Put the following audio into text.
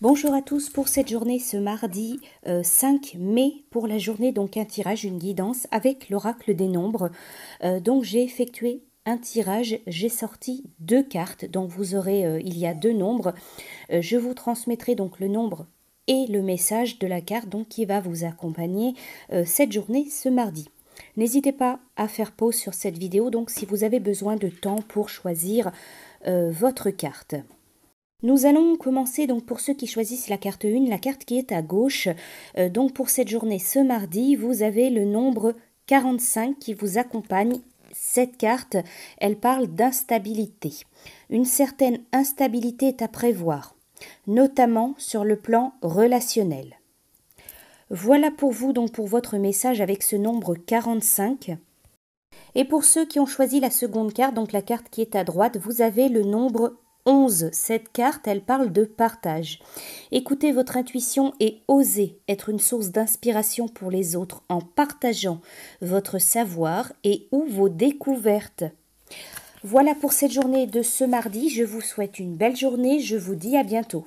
Bonjour à tous pour cette journée ce mardi 5 euh, mai pour la journée donc un tirage une guidance avec l'oracle des nombres. Euh, donc j'ai effectué un tirage, j'ai sorti deux cartes dont vous aurez euh, il y a deux nombres. je vous transmettrai donc le nombre et le message de la carte donc qui va vous accompagner cette journée ce mardi. N'hésitez pas à faire pause sur cette vidéo donc si vous avez besoin de temps pour choisir votre carte. Nous allons commencer donc pour ceux qui choisissent la carte 1, la carte qui est à gauche. Euh, donc pour cette journée, ce mardi, vous avez le nombre 45 qui vous accompagne. Cette carte, elle parle d'instabilité. Une certaine instabilité est à prévoir, notamment sur le plan relationnel. Voilà pour vous donc pour votre message avec ce nombre 45. Et pour ceux qui ont choisi la seconde carte, donc la carte qui est à droite, vous avez le nombre 11, cette carte, elle parle de partage. Écoutez votre intuition et osez être une source d'inspiration pour les autres en partageant votre savoir et ou vos découvertes. Voilà pour cette journée de ce mardi. Je vous souhaite une belle journée. Je vous dis à bientôt.